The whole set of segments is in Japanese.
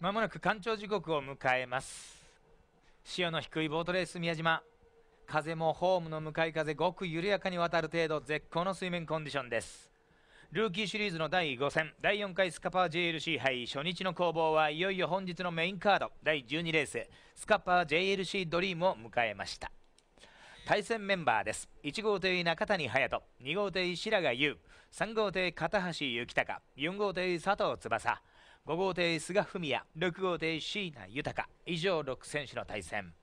まもなく干潮時刻を迎えます潮の低いボートレース宮島風もホームの向かい風ごく緩やかに渡る程度絶好の水面コンディションですルーキーシリーズの第5戦第4回スカパー JLC 杯初日の攻防はいよいよ本日のメインカード第12レーススカパー JLC ドリームを迎えました対戦メンバーです1号艇中谷隼人2号艇白賀優3号艇片橋幸隆4号艇佐藤翼5号艇菅文也6号艇椎名豊以上6選手の対戦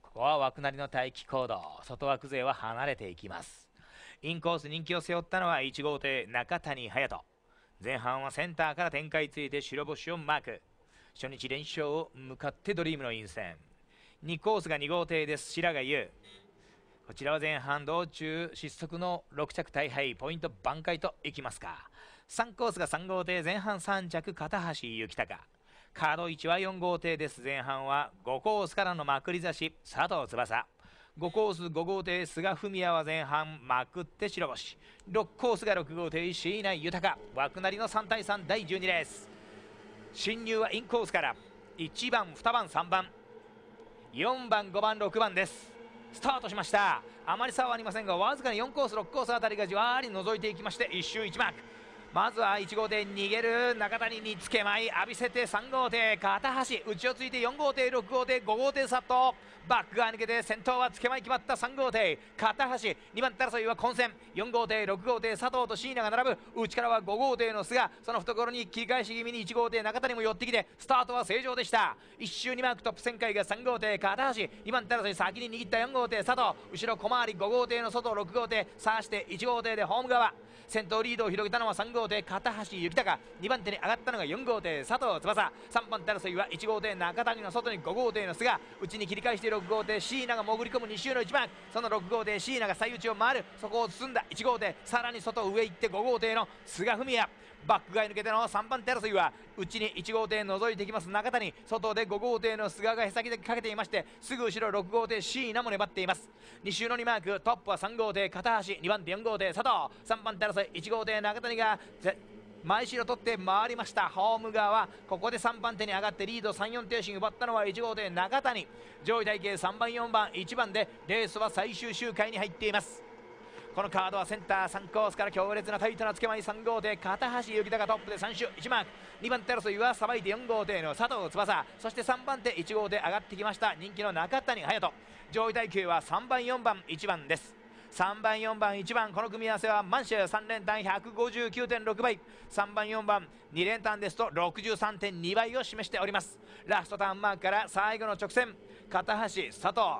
ここは枠なりの待機行動外枠勢は離れていきますインコース人気を背負ったのは1号艇中谷隼人前半はセンターから展開ついて白星をマーク初日連勝を向かってドリームの陰線2コースが2号艇です白賀優こちらは前半道中失速の6着大敗ポイント挽回といきますか3コースが3号艇前半3着片橋幸隆カード1は4号艇です前半は5コースからのまくり差し佐藤翼5コース5号艇菅文也は前半まくって白星6コースが6号艇石井内豊枠なりの3対3第12レース進入はインコースから1番2番3番4番5番6番ですスタートしましたあまり差はありませんがわずかに4コース6コースあたりがじわーり覗いていきまして1周1マークまずは1号艇逃げる中谷につけまい浴びせて3号艇片橋内をついて4号艇6号艇5号艇サッバックが抜けて先頭はつけまい決まった3号艇片橋2番手争いは混戦4号艇6号艇佐藤と椎名が並ぶ内からは5号艇の菅その懐に切り返し気味に1号艇中谷も寄ってきてスタートは正常でした1周2マークトップ旋回が3号艇片橋2番手争い先に握った4号艇佐藤後ろ小回り5号艇の外6号艇さして1号艇でホーム側先頭リードを広げたのは3号艇号艇片橋幸高2番手に上がったのが4号艇佐藤翼3番手争いは1号艇中谷の外に5号艇の菅内に切り返して6号艇椎名が潜り込む2周の1番その6号艇椎名が最内を回るそこを進んだ1号艇さらに外上行って5号艇の菅文也バック外抜けての3番手争いは内に1号艇覗いていきます中谷外で5号艇の菅がへさきでかけていましてすぐ後ろ6号艇椎名も粘っています2周の2マークトップは3号艇片橋2番手4号艇佐藤3番手争い1号艇中谷が前後ろ取って回りましたホーム側はここで3番手に上がってリード34停止奪ったのは1号艇中谷上位体系3番4番1番でレースは最終周回に入っていますこのカードはセンター3コースから強烈なタイトなつけまい3号艇片橋幸高トップで3周1番2番手争いはさばいて4号艇の佐藤翼そして3番手1号艇上がってきました人気の中谷隼人上位耐久は3番4番1番です3番4番1番この組み合わせは満州3連単159.6倍3番4番2連単ですと63.2倍を示しておりますラストターンマークから最後の直線片橋佐藤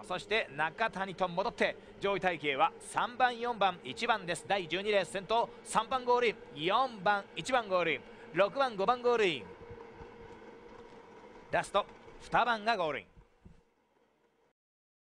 そして中谷と戻って上位体系は3番4番1番です第12レース先頭3番ゴールイン4番1番ゴールイン6番5番ゴールインラスト2番がゴールイン